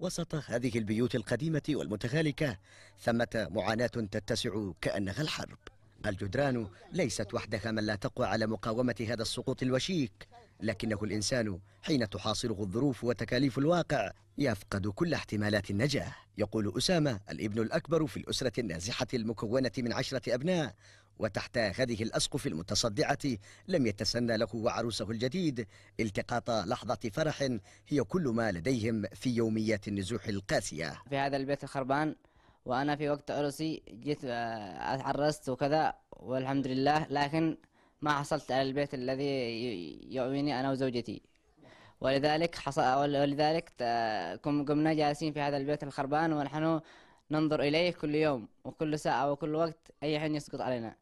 وسط هذه البيوت القديمة والمتهالكة ثمة معاناة تتسع كأنها الحرب الجدران ليست وحدها من لا تقوى على مقاومة هذا السقوط الوشيك لكنه الإنسان حين تحاصره الظروف وتكاليف الواقع يفقد كل احتمالات النجاة يقول أسامة الابن الأكبر في الأسرة النازحة المكونة من عشرة أبناء وتحت هذه الأسقف المتصدعة لم يتسنى له وعروسه الجديد التقاط لحظة فرح هي كل ما لديهم في يوميات النزوح القاسية في هذا البيت الخربان وأنا في وقت عروسي جيت اتعرست آه، وكذا والحمد لله لكن ما حصلت على البيت الذي يؤويني أنا وزوجتي ولذلك حصل ولذلك آه، قمنا جالسين في هذا البيت الخربان ونحن ننظر إليه كل يوم وكل ساعة وكل وقت أي حين يسقط علينا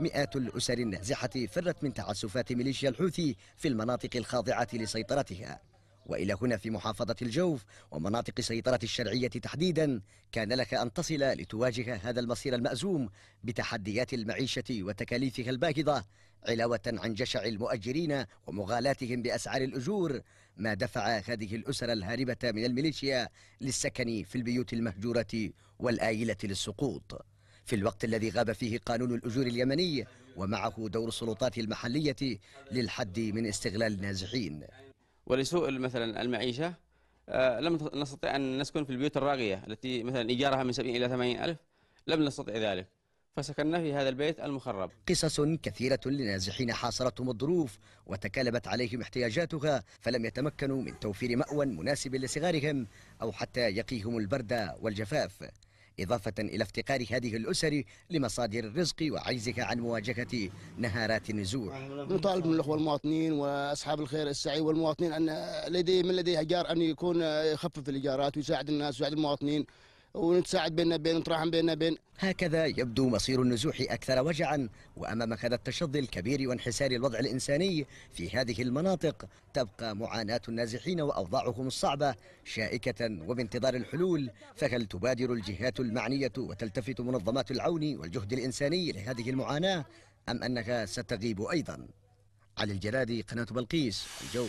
مئات الأسر النازحة فرت من تعسفات ميليشيا الحوثي في المناطق الخاضعة لسيطرتها وإلى هنا في محافظة الجوف ومناطق سيطرة الشرعية تحديدا كان لك أن تصل لتواجه هذا المصير المأزوم بتحديات المعيشة وتكاليفها الباهظة علاوة عن جشع المؤجرين ومغالاتهم بأسعار الأجور ما دفع هذه الأسر الهاربة من الميليشيا للسكن في البيوت المهجورة والآيلة للسقوط في الوقت الذي غاب فيه قانون الأجور اليمني ومعه دور السلطات المحلية للحد من استغلال النازحين ولسوء مثلا المعيشة آه، لم نستطع أن نسكن في البيوت الراغية التي مثلا إيجارها من 70 إلى 80 ألف لم نستطع ذلك فسكننا في هذا البيت المخرب قصص كثيرة لنازحين حاصرتهم الظروف وتكالبت عليهم احتياجاتها فلم يتمكنوا من توفير مأوى مناسب لصغارهم أو حتى يقيهم البرد والجفاف إضافة إلى افتقار هذه الأسر لمصادر الرزق وعجزها عن مواجهة نهارات النزوع نطالب من الأخوة المواطنين وأصحاب الخير السعي والمواطنين أن لديه من لديه جار أن يكون يخفف الإيجارات ويساعد الناس ويساعد المواطنين ونتساعد بيننا بين نتراحم بيننا بين هكذا يبدو مصير النزوح أكثر وجعا وأمام هذا التشظي الكبير وانحسار الوضع الإنساني في هذه المناطق تبقى معاناة النازحين وأوضاعهم الصعبة شائكة وبانتظار الحلول فهل تبادر الجهات المعنية وتلتفت منظمات العون والجهد الإنساني لهذه المعاناة أم أنها ستغيب أيضا علي الجلادي قناة بلقيس الجو